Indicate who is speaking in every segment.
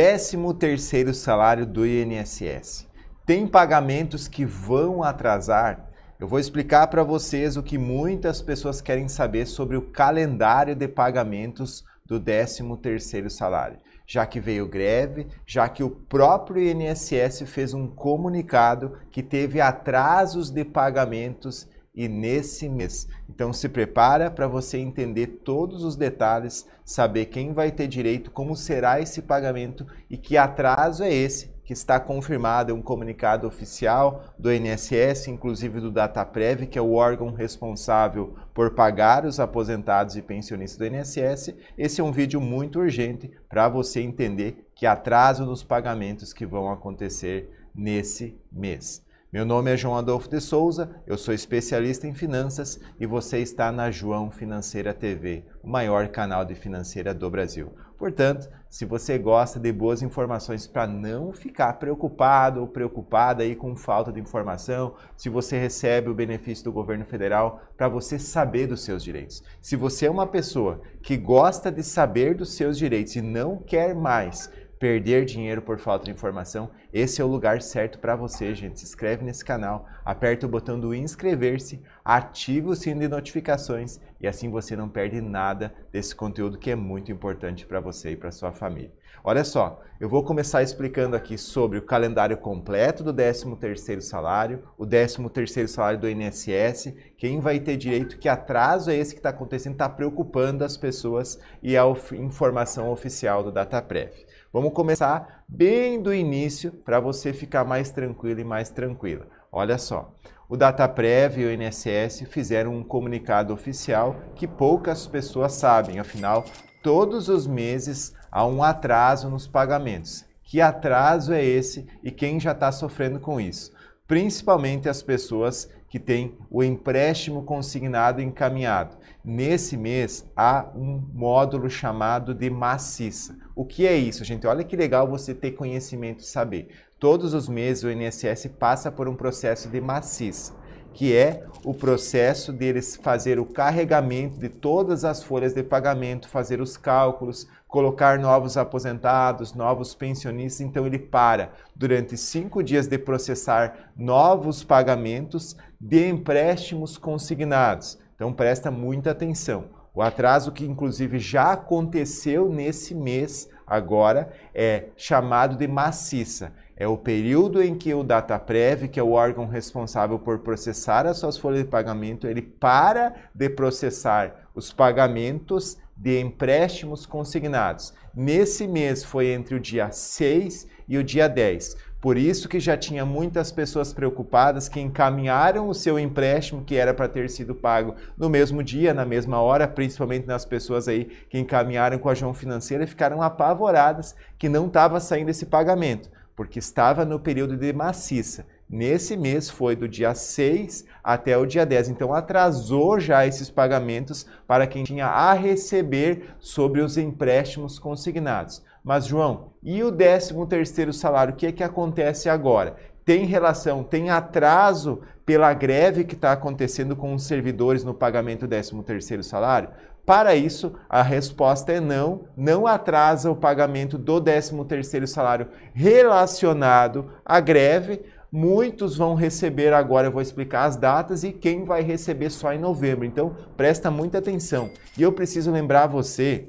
Speaker 1: 13º salário do INSS. Tem pagamentos que vão atrasar? Eu vou explicar para vocês o que muitas pessoas querem saber sobre o calendário de pagamentos do 13º salário. Já que veio greve, já que o próprio INSS fez um comunicado que teve atrasos de pagamentos e nesse mês. Então se prepara para você entender todos os detalhes, saber quem vai ter direito, como será esse pagamento e que atraso é esse que está confirmado, é um comunicado oficial do INSS, inclusive do Dataprev, que é o órgão responsável por pagar os aposentados e pensionistas do INSS. Esse é um vídeo muito urgente para você entender que atraso nos pagamentos que vão acontecer nesse mês. Meu nome é João Adolfo de Souza, eu sou especialista em finanças e você está na João Financeira TV, o maior canal de financeira do Brasil. Portanto, se você gosta de boas informações para não ficar preocupado ou preocupada aí com falta de informação, se você recebe o benefício do governo federal para você saber dos seus direitos. Se você é uma pessoa que gosta de saber dos seus direitos e não quer mais perder dinheiro por falta de informação, esse é o lugar certo para você, gente. Se inscreve nesse canal, aperta o botão do inscrever-se, ativa o sino de notificações e assim você não perde nada desse conteúdo que é muito importante para você e para sua família. Olha só, eu vou começar explicando aqui sobre o calendário completo do 13º salário, o 13º salário do INSS, quem vai ter direito, que atraso é esse que está acontecendo, está preocupando as pessoas e a informação oficial do DataPrev. Vamos começar bem do início para você ficar mais tranquilo e mais tranquila. Olha só, o Dataprev e o INSS fizeram um comunicado oficial que poucas pessoas sabem, afinal, todos os meses há um atraso nos pagamentos. Que atraso é esse e quem já está sofrendo com isso? principalmente as pessoas que têm o empréstimo consignado encaminhado. Nesse mês há um módulo chamado de maciça. O que é isso, gente? Olha que legal você ter conhecimento e saber. Todos os meses o INSS passa por um processo de maciça que é o processo deles fazer o carregamento de todas as folhas de pagamento, fazer os cálculos, colocar novos aposentados, novos pensionistas. Então ele para durante cinco dias de processar novos pagamentos de empréstimos consignados. Então presta muita atenção. O atraso que inclusive já aconteceu nesse mês agora é chamado de maciça é o período em que o DataPrev, que é o órgão responsável por processar as suas folhas de pagamento, ele para de processar os pagamentos de empréstimos consignados. Nesse mês foi entre o dia 6 e o dia 10. Por isso que já tinha muitas pessoas preocupadas que encaminharam o seu empréstimo que era para ter sido pago no mesmo dia, na mesma hora, principalmente nas pessoas aí que encaminharam com a João Financeira e ficaram apavoradas que não estava saindo esse pagamento porque estava no período de maciça. Nesse mês foi do dia 6 até o dia 10, então atrasou já esses pagamentos para quem tinha a receber sobre os empréstimos consignados. Mas João, e o 13º salário, o que é que acontece agora? Tem relação, tem atraso pela greve que está acontecendo com os servidores no pagamento do 13º salário? Para isso, a resposta é não, não atrasa o pagamento do 13º salário relacionado à greve. Muitos vão receber agora, eu vou explicar as datas e quem vai receber só em novembro. Então, presta muita atenção. E eu preciso lembrar você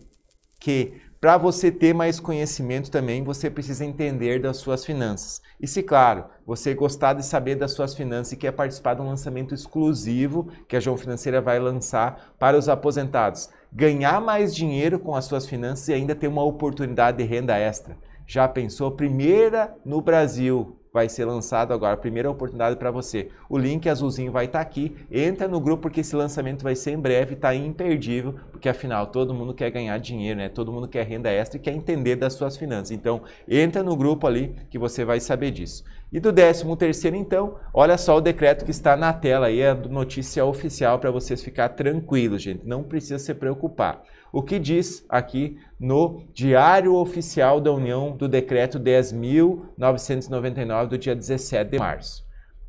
Speaker 1: que para você ter mais conhecimento também, você precisa entender das suas finanças. E se, claro, você gostar de saber das suas finanças e quer participar de um lançamento exclusivo que a João Financeira vai lançar para os aposentados, ganhar mais dinheiro com as suas finanças e ainda ter uma oportunidade de renda extra. Já pensou? Primeira no Brasil, vai ser lançado agora, a primeira oportunidade para você. O link azulzinho vai estar tá aqui, entra no grupo porque esse lançamento vai ser em breve, está imperdível, porque afinal todo mundo quer ganhar dinheiro, né? Todo mundo quer renda extra e quer entender das suas finanças. Então, entra no grupo ali que você vai saber disso. E do 13 terceiro, então, olha só o decreto que está na tela aí, é a notícia oficial para vocês ficar tranquilos, gente. Não precisa se preocupar o que diz aqui no Diário Oficial da União do Decreto 10.999 do dia 17 de março.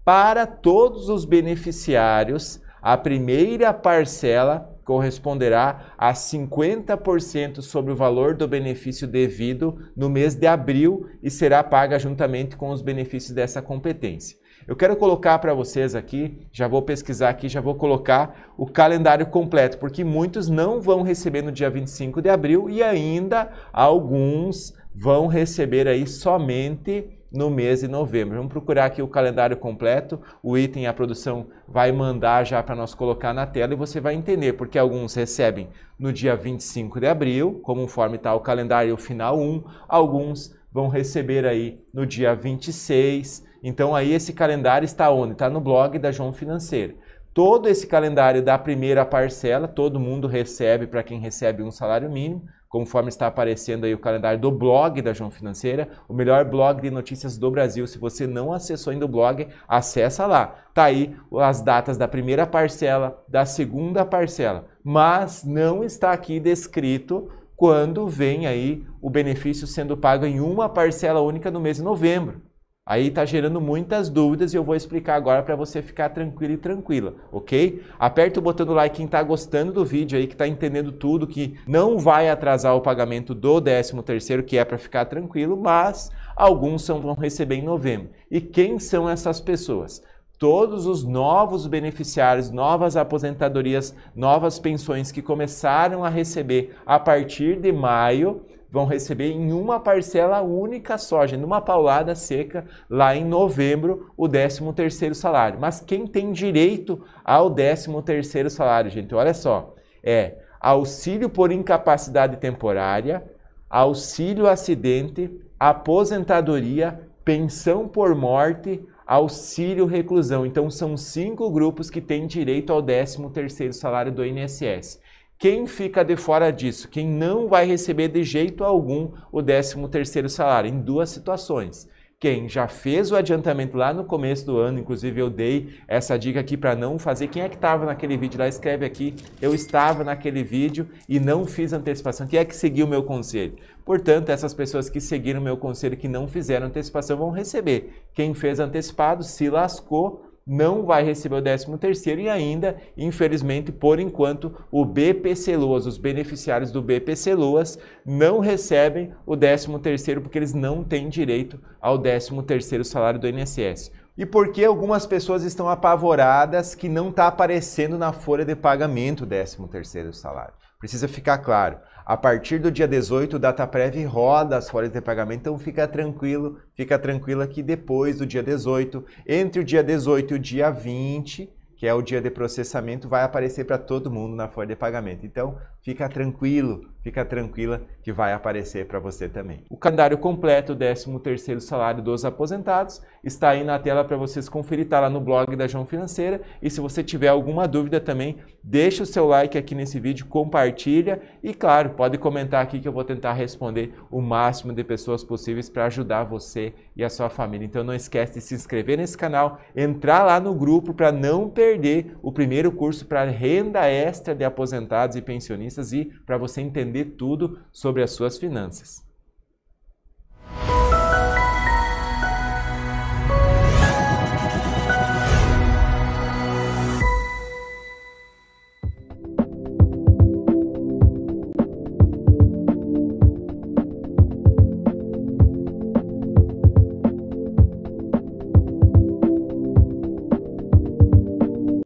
Speaker 1: Para todos os beneficiários, a primeira parcela corresponderá a 50% sobre o valor do benefício devido no mês de abril e será paga juntamente com os benefícios dessa competência. Eu quero colocar para vocês aqui, já vou pesquisar aqui, já vou colocar o calendário completo, porque muitos não vão receber no dia 25 de abril e ainda alguns vão receber aí somente no mês de novembro. Vamos procurar aqui o calendário completo, o item a produção vai mandar já para nós colocar na tela e você vai entender, porque alguns recebem no dia 25 de abril, conforme está o calendário final 1, alguns vão receber aí no dia 26, então aí esse calendário está onde? Está no blog da João Financeiro. Todo esse calendário da primeira parcela, todo mundo recebe para quem recebe um salário mínimo, conforme está aparecendo aí o calendário do blog da João Financeira, o melhor blog de notícias do Brasil. Se você não acessou ainda o blog, acessa lá. Tá aí as datas da primeira parcela, da segunda parcela, mas não está aqui descrito quando vem aí o benefício sendo pago em uma parcela única no mês de novembro. Aí está gerando muitas dúvidas e eu vou explicar agora para você ficar tranquilo e tranquila, ok? Aperta o botão do like quem está gostando do vídeo aí, que está entendendo tudo, que não vai atrasar o pagamento do 13º, que é para ficar tranquilo, mas alguns são, vão receber em novembro. E quem são essas pessoas? Todos os novos beneficiários, novas aposentadorias, novas pensões que começaram a receber a partir de maio vão receber em uma parcela única só, gente, numa paulada seca, lá em novembro, o 13º salário. Mas quem tem direito ao 13º salário, gente, olha só, é auxílio por incapacidade temporária, auxílio acidente, aposentadoria, pensão por morte, auxílio reclusão. Então são cinco grupos que têm direito ao 13º salário do INSS. Quem fica de fora disso? Quem não vai receber de jeito algum o 13º salário, em duas situações. Quem já fez o adiantamento lá no começo do ano, inclusive eu dei essa dica aqui para não fazer. Quem é que estava naquele vídeo lá? Escreve aqui. Eu estava naquele vídeo e não fiz antecipação. Quem é que seguiu o meu conselho? Portanto, essas pessoas que seguiram o meu conselho que não fizeram antecipação vão receber. Quem fez antecipado se lascou não vai receber o 13 terceiro e ainda, infelizmente, por enquanto, o BPC Loas, os beneficiários do BPC Loas não recebem o 13 terceiro porque eles não têm direito ao 13 terceiro salário do INSS. E por que algumas pessoas estão apavoradas que não está aparecendo na folha de pagamento o 13 terceiro salário? Precisa ficar claro. A partir do dia 18, o DataPrev roda as folhas de pagamento, então fica tranquilo, fica tranquila que depois do dia 18, entre o dia 18 e o dia 20, que é o dia de processamento, vai aparecer para todo mundo na folha de pagamento. Então, Fica tranquilo, fica tranquila que vai aparecer para você também. O calendário completo, 13º salário dos aposentados, está aí na tela para vocês conferir, está lá no blog da João Financeira. E se você tiver alguma dúvida também, deixa o seu like aqui nesse vídeo, compartilha e, claro, pode comentar aqui que eu vou tentar responder o máximo de pessoas possíveis para ajudar você e a sua família. Então não esquece de se inscrever nesse canal, entrar lá no grupo para não perder o primeiro curso para renda extra de aposentados e pensionistas e para você entender tudo sobre as suas finanças.